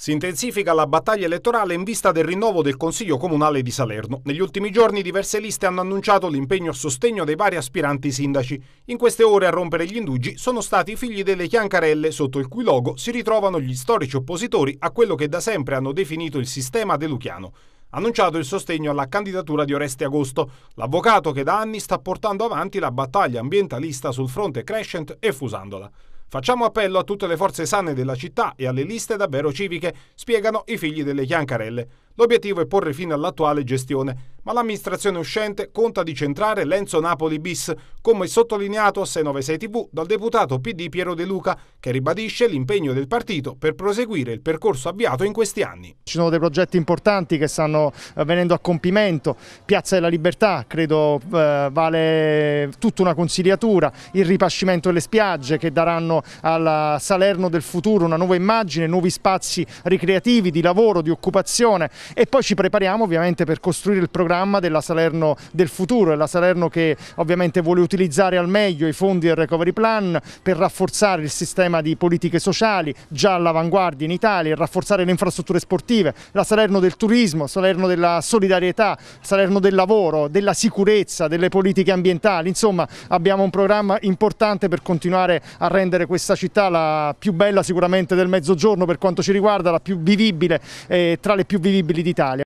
Si intensifica la battaglia elettorale in vista del rinnovo del Consiglio Comunale di Salerno. Negli ultimi giorni diverse liste hanno annunciato l'impegno a sostegno dei vari aspiranti sindaci. In queste ore a rompere gli indugi sono stati i figli delle Chiancarelle, sotto il cui logo si ritrovano gli storici oppositori a quello che da sempre hanno definito il sistema de Luchiano. Annunciato il sostegno alla candidatura di Oreste Agosto, l'avvocato che da anni sta portando avanti la battaglia ambientalista sul fronte Crescent e Fusandola. Facciamo appello a tutte le forze sane della città e alle liste davvero civiche, spiegano i figli delle Chiancarelle. L'obiettivo è porre fine all'attuale gestione, ma l'amministrazione uscente conta di centrare Lenzo Napoli bis, come sottolineato a 696 TV dal deputato PD Piero De Luca, che ribadisce l'impegno del partito per proseguire il percorso avviato in questi anni. Ci sono dei progetti importanti che stanno eh, venendo a compimento, Piazza della Libertà credo eh, vale tutta una consigliatura, il ripascimento delle spiagge che daranno al Salerno del futuro una nuova immagine, nuovi spazi ricreativi, di lavoro, di occupazione, e poi ci prepariamo ovviamente per costruire il programma della Salerno del futuro, è la Salerno che ovviamente vuole utilizzare al meglio i fondi del recovery plan per rafforzare il sistema di politiche sociali già all'avanguardia in Italia, rafforzare le infrastrutture sportive, la Salerno del turismo, Salerno della solidarietà, Salerno del lavoro, della sicurezza, delle politiche ambientali, insomma abbiamo un programma importante per continuare a rendere questa città la più bella sicuramente del mezzogiorno per quanto ci riguarda, la più vivibile, eh, tra le più vivibili Mobili d'Italia.